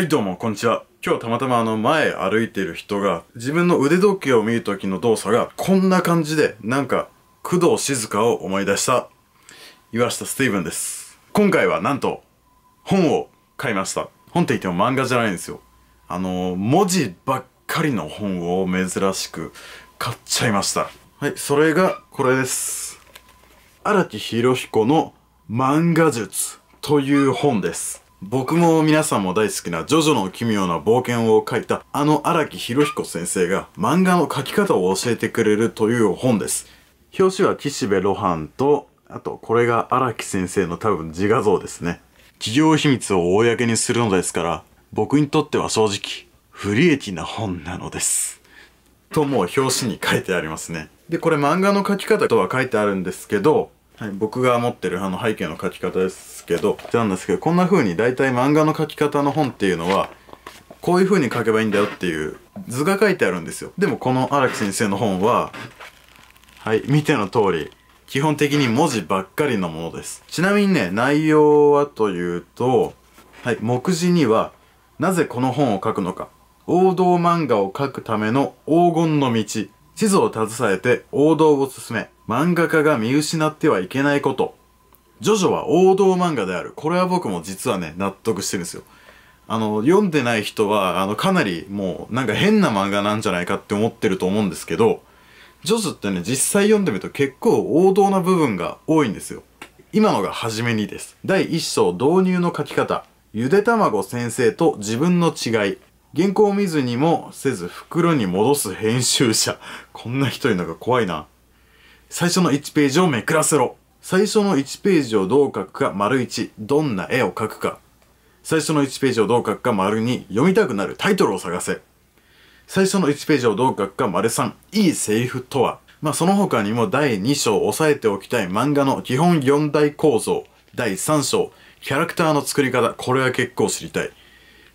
はいどうも、こんにちは。今日たまたまあの前歩いてる人が自分の腕時計を見る時の動作がこんな感じでなんか工藤静香を思い出した岩下スティーブンです。今回はなんと本を買いました。本って言っても漫画じゃないんですよ。あの文字ばっかりの本を珍しく買っちゃいました。はい、それがこれです。荒木博彦の漫画術という本です。僕も皆さんも大好きなジョジョの奇妙な冒険を書いたあの荒木博彦先生が漫画の書き方を教えてくれるという本です。表紙は岸辺露伴と、あとこれが荒木先生の多分自画像ですね。企業秘密を公にするのですから、僕にとっては正直、不利益な本なのです。ともう表紙に書いてありますね。で、これ漫画の書き方とは書いてあるんですけど、はい、僕が持ってるあの背景の描き方ですけどなんですけどこんな風に大体漫画の描き方の本っていうのはこういう風に描けばいいんだよっていう図が書いてあるんですよでもこの荒木先生の本ははい見ての通り基本的に文字ばっかりのものですちなみにね内容はというとはい目次にはなぜこの本を書くのか王道漫画を描くための黄金の道地図を携えて王道を進め漫画家が見失ってはいけないこと。ジョジョは王道漫画である。これは僕も実はね、納得してるんですよ。あの、読んでない人は、あの、かなりもう、なんか変な漫画なんじゃないかって思ってると思うんですけど、ジョジョってね、実際読んでみると結構王道な部分が多いんですよ。今のが初めにです。第1章導入の書き方。ゆで卵先生と自分の違い。原稿を見ずにもせず袋に戻す編集者。こんな人いるのが怖いな。最初の1ページをめくらせろ。最初の1ページをどう書くか、丸1。どんな絵を書くか。最初の1ページをどう書くか、丸2。読みたくなるタイトルを探せ。最初の1ページをどう書くか、丸3。いいセリフとは。まあ、その他にも第2章押さえておきたい漫画の基本4大構造。第3章、キャラクターの作り方。これは結構知りたい。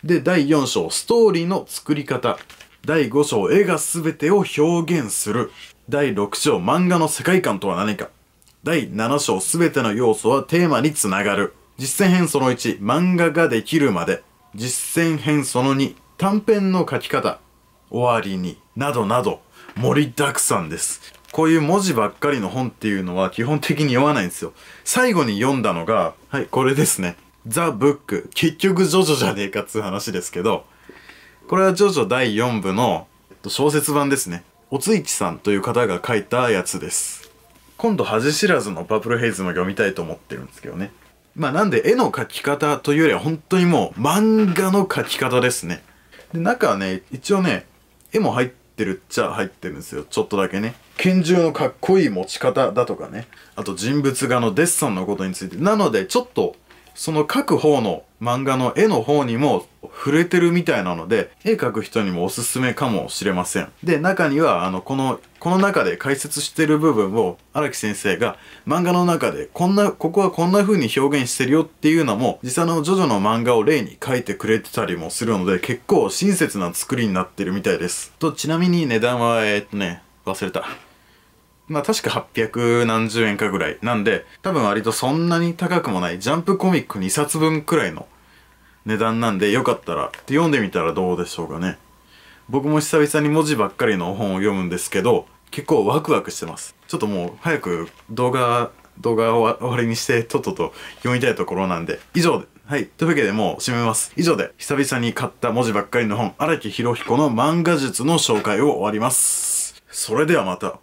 で、第4章、ストーリーの作り方。第5章、絵が全てを表現する。第6章漫画の世界観とは何か第7章すべての要素はテーマにつながる実践編その1漫画ができるまで実践編その2短編の書き方終わりになどなど盛りだくさんですこういう文字ばっかりの本っていうのは基本的に読まないんですよ最後に読んだのがはいこれですねザ・ブック結局ジョジョじゃねえかっつう話ですけどこれはジョジョ第4部の小説版ですねおついちさんという方が書いたやつです今度恥知らずのパープルヘイズも読みたいと思ってるんですけどねまあなんで絵の描き方というよりは本当にもう漫画の描き方ですねで中はね一応ね絵も入ってるっちゃ入ってるんですよちょっとだけね拳銃のかっこいい持ち方だとかねあと人物画のデッサンのことについてなのでちょっとその書く方の漫画の絵の方にも触れてるみたいなので、絵描く人にもおすすめかもしれません。で、中には、あの、この、この中で解説してる部分を荒木先生が漫画の中でこんな、ここはこんな風に表現してるよっていうのも、実際のジョジョの漫画を例に書いてくれてたりもするので、結構親切な作りになってるみたいです。と、ちなみに値段は、えー、っとね、忘れた。まあ確か800何十円かぐらいなんで多分割とそんなに高くもないジャンプコミック2冊分くらいの値段なんでよかったらって読んでみたらどうでしょうかね僕も久々に文字ばっかりの本を読むんですけど結構ワクワクしてますちょっともう早く動画動画を終わりにしてとっとと読みたいところなんで以上ではい。というわけでもう締めます。以上で、久々に買った文字ばっかりの本、荒木博彦の漫画術の紹介を終わります。それではまた。